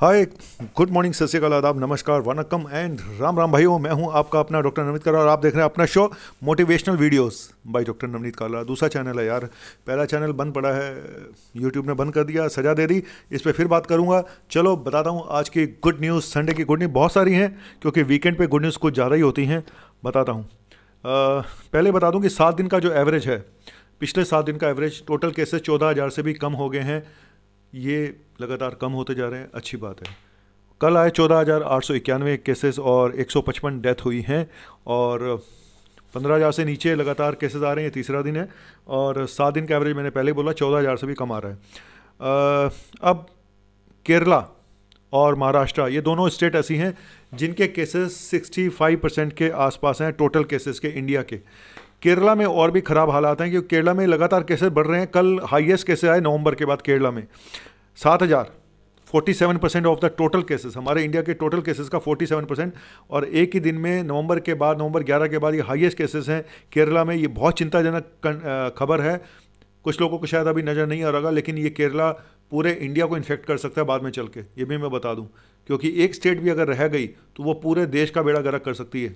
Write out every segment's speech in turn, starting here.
hi good morning सत श्रीकाल आदाब नमस्कार वनकम एंड राम राम भाइयों मैं हूं आपका अपना डॉक्टर नवनीत काला और आप देख रहे हैं अपना show motivational videos by doctor Navneet Kalra दूसरा चैनल है यार पहला चैनल बंद पड़ा है यूट्यूब ने बंद कर दिया सजा दे दी इस पर फिर बात करूंगा चलो बताता हूँ आज की गुड न्यूज़ संडे की गुड न्यूज़ बहुत सारी हैं क्योंकि वीकेंड पर गुड न्यूज़ कुछ ज़्यादा ही होती हैं बताता हूँ पहले बता दूँ कि सात दिन का जो एवरेज है पिछले सात दिन का एवरेज टोटल केसेस चौदह हज़ार से भी कम हो गए हैं ये लगातार कम होते जा रहे हैं अच्छी बात है कल आए चौदह हज़ार आठ सौ इक्यानवे केसेस और एक सौ पचपन डेथ हुई हैं और पंद्रह हज़ार से नीचे लगातार केसेस आ रहे हैं तीसरा दिन है और सात दिन का एवरेज मैंने पहले बोला चौदह हज़ार से भी कम आ रहा है आ, अब केरला और महाराष्ट्र ये दोनों स्टेट ऐसी हैं जिनके केसेस 65 परसेंट के आसपास हैं टोटल केसेस के इंडिया के केरला में और भी ख़राब हालात हैं क्योंकि केरला में लगातार केसेस बढ़ रहे हैं कल हाईएस्ट केसेस आए नवंबर के बाद केरला में सात हज़ार forty seven percent of the total cases हमारे इंडिया के टोटल केसेस का फोर्टी सेवन परसेंट और एक ही दिन में नवंबर के बाद नवंबर ग्यारह के बाद ये हाइएस्ट केसेस हैं केरला में ये बहुत चिंताजनक खबर है कुछ लोगों को शायद अभी नज़र नहीं आ रहा लेकिन ये केरला पूरे इंडिया को इन्फेक्ट कर सकता है बाद में चल के ये भी मैं बता दूँ क्योंकि एक स्टेट भी अगर रह गई तो वो पूरे देश का बेड़ा गर्क कर सकती है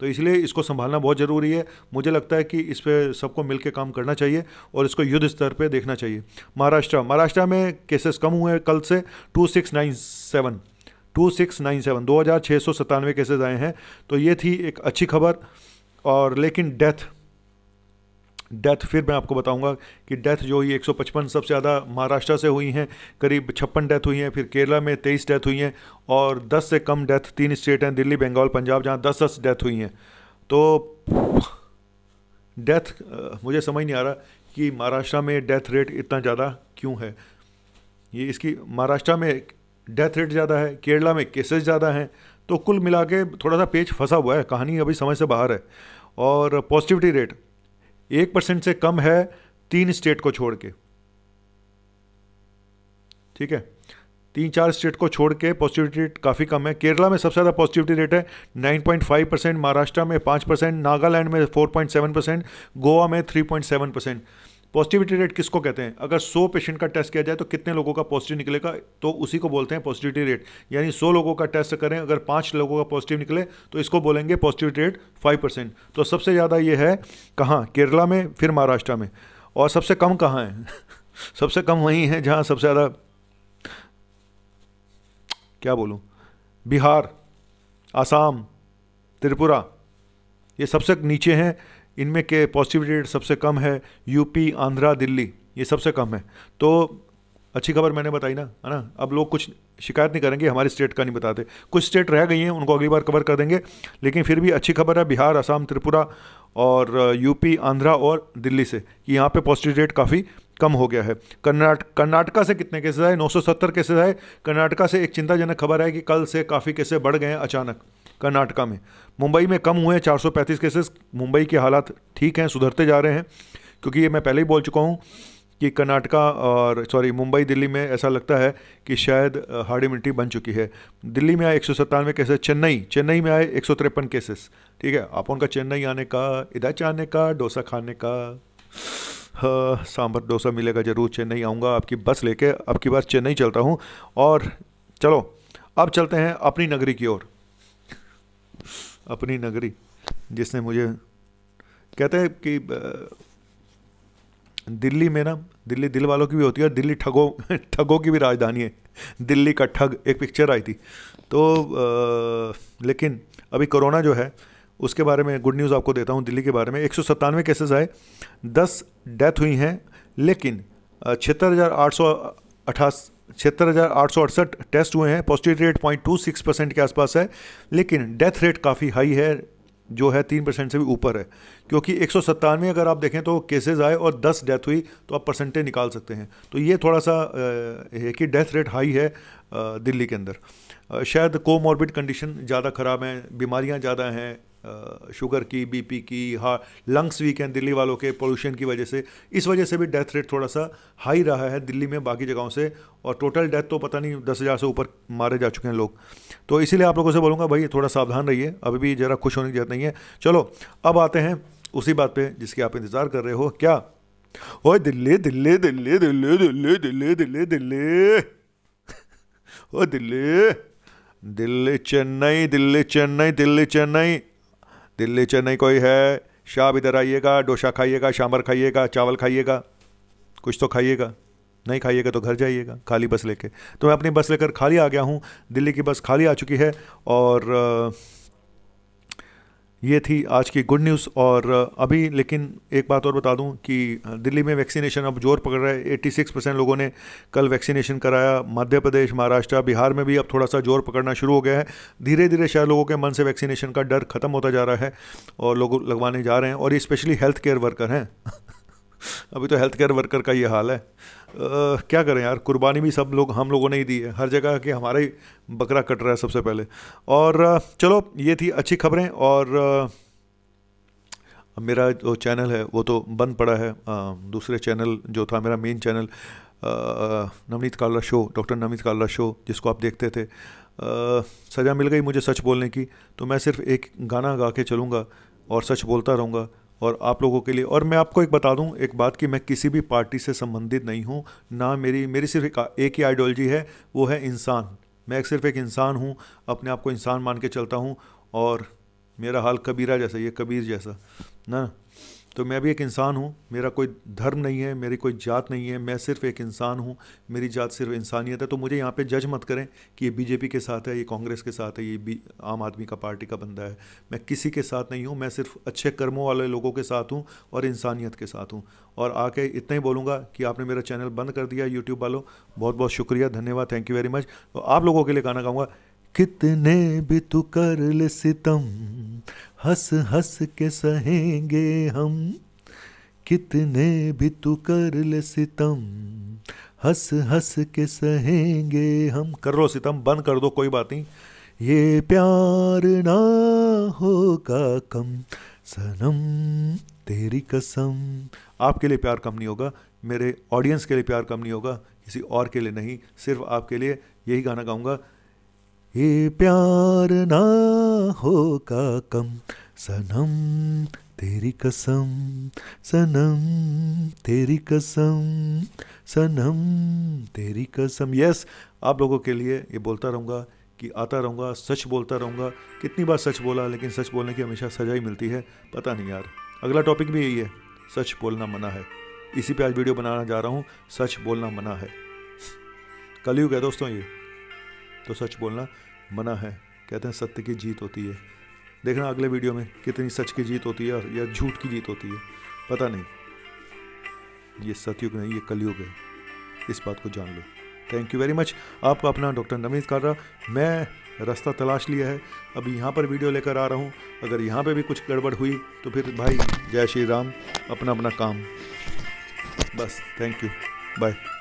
तो इसलिए इसको संभालना बहुत ज़रूरी है मुझे लगता है कि इस पर सबको मिल काम करना चाहिए और इसको युद्ध स्तर पर देखना चाहिए महाराष्ट्र महाराष्ट्र में केसेस कम हुए हैं कल से two six nine seven two six nine seven दो हज़ार छः सौ सतानवे केसेज आए हैं तो ये थी एक अच्छी खबर और लेकिन डेथ डेथ फिर मैं आपको बताऊंगा कि डेथ जो हुई 155 सबसे ज़्यादा महाराष्ट्र से हुई हैं करीब छप्पन डेथ हुई हैं फिर केरला में तेईस डेथ हुई हैं और दस से कम डेथ तीन स्टेट हैं दिल्ली बंगाल पंजाब जहाँ दस दस डेथ हुई हैं तो डेथ मुझे समझ नहीं आ रहा कि महाराष्ट्र में डेथ रेट इतना ज़्यादा क्यों है ये इसकी महाराष्ट्र में डेथ रेट ज़्यादा है केरला में केसेस ज़्यादा हैं तो कुल मिला के थोड़ा सा पेज फंसा हुआ है कहानी अभी समझ से बाहर है और पॉजिटिविटी रेट एक परसेंट से कम है तीन स्टेट को छोड़ के ठीक है तीन चार स्टेट को छोड़ के पॉजिटिविटी रेट काफ़ी कम है केरला में सबसे ज़्यादा पॉजिटिविटी रेट है 9.5 परसेंट महाराष्ट्र में 5 परसेंट नागालैंड में 4.7 परसेंट गोवा में 3.7 परसेंट पॉजिटिविटी रेट किसको कहते हैं अगर 100 पेशेंट का टेस्ट किया जाए तो कितने लोगों का पॉजिटिव निकलेगा तो उसी को बोलते हैं पॉजिटिविटी रेट यानी 100 लोगों का टेस्ट करें अगर पाँच लोगों का पॉजिटिव निकले तो इसको बोलेंगे पॉजिटिविटी रेट 5 परसेंट तो सबसे ज़्यादा ये है कहाँ केरला में फिर महाराष्ट्र में और सबसे कम कहाँ है सबसे कम वहीं है जहाँ सबसे ज़्यादा क्या बोलूँ बिहार आसाम त्रिपुरा ये सबसे नीचे हैं इनमें के पॉजिटिव रेट सबसे कम है यूपी आंध्रा दिल्ली ये सबसे कम है तो अच्छी खबर मैंने बताई ना है ना अब लोग कुछ शिकायत नहीं करेंगे हमारे स्टेट का नहीं बताते कुछ स्टेट रह गई हैं उनको अगली बार कवर कर देंगे लेकिन फिर भी अच्छी खबर है बिहार असम त्रिपुरा और यूपी आंध्रा और दिल्ली से कि यहाँ पे पॉजिटिव रेट काफ़ी कम हो गया है कर्नाट कर्नाटका से कितने केसेस आए 970 केसेस आए कर्नाटका से एक चिंताजनक खबर है कि कल से काफ़ी केसेस बढ़ गए हैं अचानक कर्नाटका में मुंबई में कम हुए हैं चार केसेस मुंबई के हालात ठीक हैं सुधरते जा रहे हैं क्योंकि ये मैं पहले ही बोल चुका हूँ कि कर्नाटका और सॉरी मुंबई दिल्ली में ऐसा लगता है कि शायद हार्ड इम्यूनिटी बन चुकी है दिल्ली में आए एक सौ केसेस चेन्नई चेन्नई में आए एक केसेस ठीक है आप उनका चेन्नई आने का इधर चाहने का डोसा खाने का हाँ, सांभर डोसा मिलेगा ज़रूर चेन्नई आऊँगा आपकी बस लेके आपकी बार चेन्नई चलता हूँ और चलो अब चलते हैं अपनी नगरी की ओर अपनी नगरी जिसने मुझे कहते हैं कि दिल्ली में ना दिल्ली दिल वालों की भी होती है और दिल्ली ठगों ठगों की भी राजधानी है दिल्ली का ठग एक पिक्चर आई थी तो आ, लेकिन अभी कोरोना जो है उसके बारे में गुड न्यूज़ आपको देता हूँ दिल्ली के बारे में एक सौ केसेस आए दस डेथ हुई हैं लेकिन छिहत्तर हज़ार आठ सौ छिहत्तर हज़ार आठ सौ अड़सठ टेस्ट हुए हैं positive rate point two six percent के आसपास है लेकिन डेथ रेट काफ़ी हाई है जो है तीन परसेंट से भी ऊपर है क्योंकि एक सौ सत्तानवे अगर आप देखें तो केसेस आए और दस डेथ हुई तो आप परसेंटेज निकाल सकते हैं तो ये थोड़ा सा है कि डेथ रेट हाई है दिल्ली के अंदर शायद कोमॉर्बिड कंडीशन ज़्यादा ख़राब हैं बीमारियाँ ज़्यादा हैं शुगर की बीपी की हार्ट लंग्स वीक हैं दिल्ली वालों के पोल्यूशन की वजह से इस वजह से भी डेथ रेट थोड़ा सा हाई रहा है दिल्ली में बाकी जगहों से और टोटल डेथ तो पता नहीं दस हज़ार से ऊपर मारे जा चुके हैं लोग तो इसीलिए आप लोगों से बोलूँगा भाई थोड़ा सावधान रहिए अभी भी ज़रा खुश होने की जरूरत नहीं है चलो अब आते हैं उसी बात पर जिसकी आप इंतज़ार कर रहे हो क्या ओए दिल्ली दिल्ली दिल्ली दिल्ली दिल्ली दिल्ली दिल्ली दिल्ली ओ दिल्ली दिल्ली चेन्नई दिल्ली चेन्नई दिल्ली चेन्नई दिल्ली चेन्नई कोई है शाह इधर आइएगा डोसा खाइएगा सांभर खाइएगा चावल खाइएगा कुछ तो खाइएगा नहीं खाइएगा तो घर जाइएगा खाली बस लेके तो मैं अपनी बस लेकर खाली आ गया हूँ दिल्ली की बस खाली आ चुकी है और ये थी आज की गुड न्यूज़ और अभी लेकिन एक बात और बता दूं कि दिल्ली में वैक्सीनेशन अब जोर पकड़ रहा है 86 परसेंट लोगों ने कल वैक्सीनेशन कराया मध्य प्रदेश महाराष्ट्र बिहार में भी अब थोड़ा सा जोर पकड़ना शुरू हो गया है धीरे धीरे शायद लोगों के मन से वैक्सीनेशन का डर खत्म होता जा रहा है और लोग लगवाने जा रहे हैं और ये स्पेशली हेल्थ केयर वर्कर हैं अभी तो हेल्थ केयर वर्कर का ये हाल है आ, क्या करें यार कुर्बानी भी सब लोग हम लोगों ने ही दी है हर जगह कि हमारा ही बकरा कट रहा है सबसे पहले और चलो ये थी अच्छी खबरें और मेरा जो चैनल है वो तो बंद पड़ा है दूसरे चैनल जो था मेरा main channel Navneet Kalra show doctor Navneet Kalra show जिसको आप देखते थे आ, सज़ा मिल गई मुझे सच बोलने की तो मैं सिर्फ एक गाना गा के चलूँगा और सच बोलता रहूँगा और आप लोगों के लिए और मैं आपको एक बता दूं एक बात कि मैं किसी भी पार्टी से संबंधित नहीं हूं ना मेरी मेरी सिर्फ एक, ही आइडियोलॉजी है वो है इंसान मैं सिर्फ एक इंसान हूं अपने आप को इंसान मान के चलता हूं और मेरा हाल कबीरा जैसा ये कबीर जैसा ना तो मैं भी एक इंसान हूँ मेरा कोई धर्म नहीं है मेरी कोई जात नहीं है मैं सिर्फ एक इंसान हूँ मेरी जात सिर्फ इंसानियत है तो मुझे यहाँ पे जज मत करें कि ये बीजेपी के साथ है ये कांग्रेस के साथ है ये भी आम आदमी का पार्टी का बंदा है मैं किसी के साथ नहीं हूँ मैं सिर्फ अच्छे कर्मों वाले लोगों के साथ हूँ और इंसानियत के साथ हूँ और आके इतना ही बोलूँगा कि आपने मेरा चैनल बंद कर दिया यूट्यूब वालों बहुत बहुत शुक्रिया धन्यवाद थैंक यू वेरी मच आप लोगों के लिए गाना गाऊँगा कितने भी तू कर ले सितम हंस हंस के सहेंगे हम कितने भी तू कर ले सितम हंस हंस के सहेंगे हम कर लो सितम बंद कर दो कोई बात नहीं ये प्यार ना होगा कम सनम तेरी कसम आपके लिए प्यार कम नहीं होगा मेरे ऑडियंस के लिए प्यार कम नहीं होगा किसी और के लिए नहीं सिर्फ आपके लिए यही गाना गाऊंगा ये प्यार ना हो का कम सनम तेरी कसम सनम तेरी कसम सनम तेरी कसम यस आप लोगों के लिए ये बोलता रहूँगा कि आता रहूँगा सच बोलता रहूँगा कितनी बार सच बोला लेकिन सच बोलने की हमेशा सजा ही मिलती है पता नहीं यार अगला टॉपिक भी यही है सच बोलना मना है इसी पे आज वीडियो बनाना जा रहा हूँ सच बोलना मना है कलयुग है दोस्तों ये तो सच बोलना मना है कहते हैं सत्य की जीत होती है देखना अगले वीडियो में कितनी सच की जीत होती है या झूठ की जीत होती है पता नहीं ये सतयुग नहीं ये कलयुग है इस बात को जान लो थैंक यू वेरी मच आपका अपना डॉक्टर नवीन कारा मैं रास्ता तलाश लिया है अब यहाँ पर वीडियो लेकर आ रहा हूँ अगर यहाँ पे भी कुछ गड़बड़ हुई तो फिर भाई जय श्री राम अपना अपना काम बस थैंक यू बाय